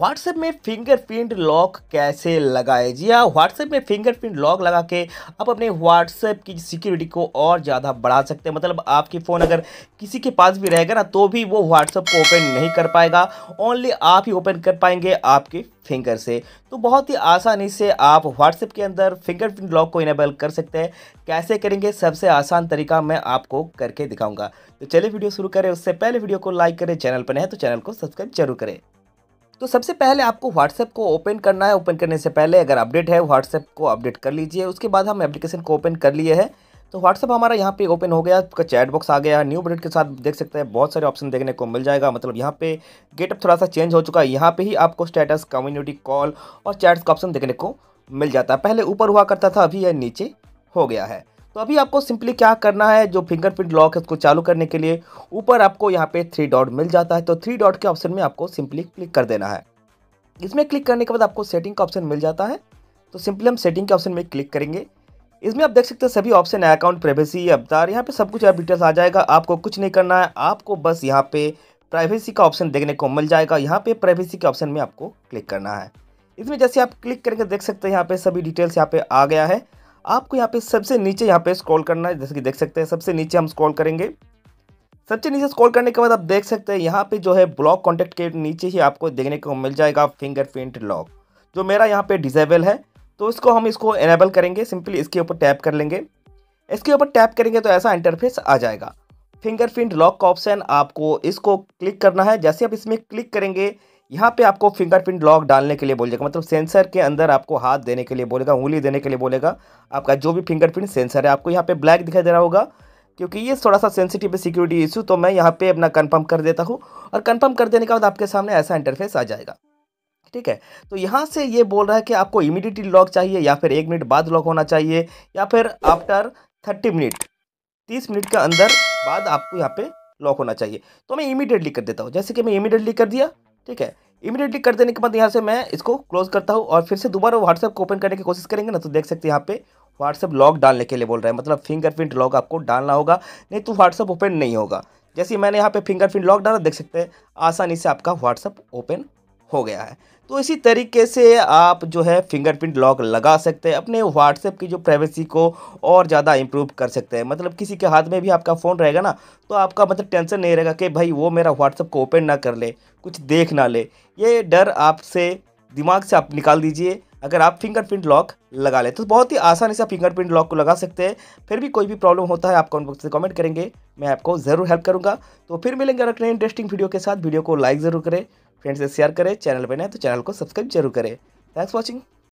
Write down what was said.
WhatsApp में fingerprint lock कैसे लगाएं जी हाँ व्हाट्सएप में फिंगरप्रिंट लॉक लगा के आप अपने व्हाट्सएप की सिक्योरिटी को और ज़्यादा बढ़ा सकते हैं मतलब आपकी फ़ोन अगर किसी के पास भी रहेगा ना तो भी वो व्हाट्सएप को ओपन नहीं कर पाएगा ओनली आप ही ओपन कर पाएंगे आपके फिंगर से तो बहुत ही आसानी से आप व्हाट्सएप के अंदर फिंगरप्रिंट लॉक को इनेबल कर सकते हैं कैसे करेंगे सबसे आसान तरीका मैं आपको करके दिखाऊंगा तो चलिए वीडियो शुरू करें उससे पहले वीडियो को लाइक करें चैनल पर नहीं है तो चैनल को सब्सक्राइब जरूर करें तो सबसे पहले आपको व्हाट्सएप को ओपन करना है ओपन करने से पहले अगर अपडेट है व्हाट्सएप को अपडेट कर लीजिए उसके बाद हम एप्लीकेशन को ओपन कर लिए हैं तो व्हाट्सअप हमारा यहाँ पे ओपन हो गया उसका चैट बॉक्स आ गया न्यू अपडेट के साथ देख सकते हैं बहुत सारे ऑप्शन देखने को मिल जाएगा मतलब यहाँ पे गेटअप थोड़ा सा चेंज हो चुका है यहाँ पे ही आपको स्टेटस कम्युनिटी कॉल और चैट्स का ऑप्शन देखने को मिल जाता है पहले ऊपर हुआ करता था अभी यह नीचे हो गया है तो अभी आपको सिंपली क्या करना है जो फिंगरप्रिंट लॉक है उसको चालू करने के लिए ऊपर आपको यहाँ पे थ्री डॉट मिल जाता है तो थ्री डॉट के ऑप्शन में आपको सिंपली क्लिक कर देना है इसमें क्लिक करने के बाद आपको सेटिंग का ऑप्शन मिल जाता है तो सिंपली हम सेटिंग के ऑप्शन में क्लिक करेंगे इसमें आप देख सकते हैं सभी ऑप्शन है अकाउंट प्राइवेसी अवतार यहाँ पे सब कुछ डिटेल्स आ जाएगा आपको कुछ नहीं करना है आपको बस यहाँ पे प्राइवेसी का ऑप्शन देखने को मिल जाएगा यहाँ पे प्राइवेसी के ऑप्शन में आपको क्लिक करना है इसमें जैसे आप क्लिक करके देख सकते हैं यहाँ पे सभी डिटेल्स यहाँ पे आ गया है आपको यहाँ पे सबसे नीचे यहाँ पे स्क्रॉल करना है जैसे कि देख सकते हैं सबसे नीचे हम स्क्रॉल करेंगे सबसे नीचे स्क्रॉल करने के बाद आप देख सकते हैं यहाँ पे जो है ब्लॉक कॉन्टेक्ट के नीचे ही आपको देखने को मिल जाएगा फिंगरप्रिंट लॉक जो मेरा यहाँ पे डिजेबल है तो इसको हम इसको एनेबल करेंगे सिंपली इसके ऊपर टैप कर लेंगे इसके ऊपर टैप करेंगे तो ऐसा इंटरफेस आ जाएगा फिंगरप्रिंट लॉक का ऑप्शन आपको इसको क्लिक करना है जैसे आप इसमें क्लिक करेंगे यहाँ पे आपको फिंगरप्रिंट लॉक डालने के लिए बोलेगा मतलब सेंसर के अंदर आपको हाथ देने के लिए बोलेगा उंगली देने के लिए बोलेगा आपका जो भी फिंगरप्रिंट सेंसर है आपको यहाँ पे ब्लैक दिखाई दे रहा होगा क्योंकि ये थोड़ा सा सेंसिटिव है सिक्योरिटी इशू तो मैं यहाँ पे अपना कन्फर्म कर देता हूँ और कन्फर्म कर देने के बाद आपके सामने ऐसा इंटरफेस आ जाएगा ठीक है तो यहाँ से ये बोल रहा है कि आपको इमीडिएटली लॉक चाहिए या फिर एक मिनट बाद लॉक होना चाहिए या फिर आफ्टर थर्टी मिनट तीस मिनट के अंदर बाद आपको यहाँ पे लॉक होना चाहिए तो मैं इमीडिएटली कर देता हूँ जैसे कि मैं इमीडिएटली कर दिया ठीक है इमीडिएटली कर देने के बाद यहाँ से मैं इसको क्लोज करता हूँ और फिर से दोबारा व्हाट्सएप को ओपन करने की कोशिश करेंगे ना तो देख सकते हैं यहाँ पे व्हाट्सअप लॉक डालने के लिए बोल रहा है मतलब फिंगरप्रिंट लॉक आपको डालना होगा नहीं तो व्हाट्सअप ओपन नहीं होगा जैसे मैंने यहाँ पे फिंगरप्रिंट लॉक डाला देख सकते हैं आसानी से आपका व्हाट्सअप ओपन हो गया है तो इसी तरीके से आप जो है फिंगरप्रिंट लॉक लगा सकते हैं अपने व्हाट्सएप की जो प्राइवेसी को और ज़्यादा इंप्रूव कर सकते हैं मतलब किसी के हाथ में भी आपका फ़ोन रहेगा ना तो आपका मतलब टेंशन नहीं रहेगा कि भाई वो मेरा व्हाट्सएप को ओपन ना कर ले कुछ देख ना ले ये डर आपसे दिमाग से आप निकाल दीजिए अगर आप फिंगरप्रिंट लॉक लगा लें तो बहुत ही आसानी से आप फिंगरप्रिंट लॉक को लगा सकते हैं फिर भी कोई भी प्रॉब्लम होता है आप कमेंट बॉक्स में कमेंट करेंगे मैं आपको ज़रूर हेल्प करूँगा तो फिर मिलेंगे अगर इंटरेस्टिंग वीडियो के साथ वीडियो को लाइक ज़रूर करें फ्रेंड्स से शेयर करें चैनल पर नए तो चैनल को सब्सक्राइब जरूर करें थैंक्स वॉचिंग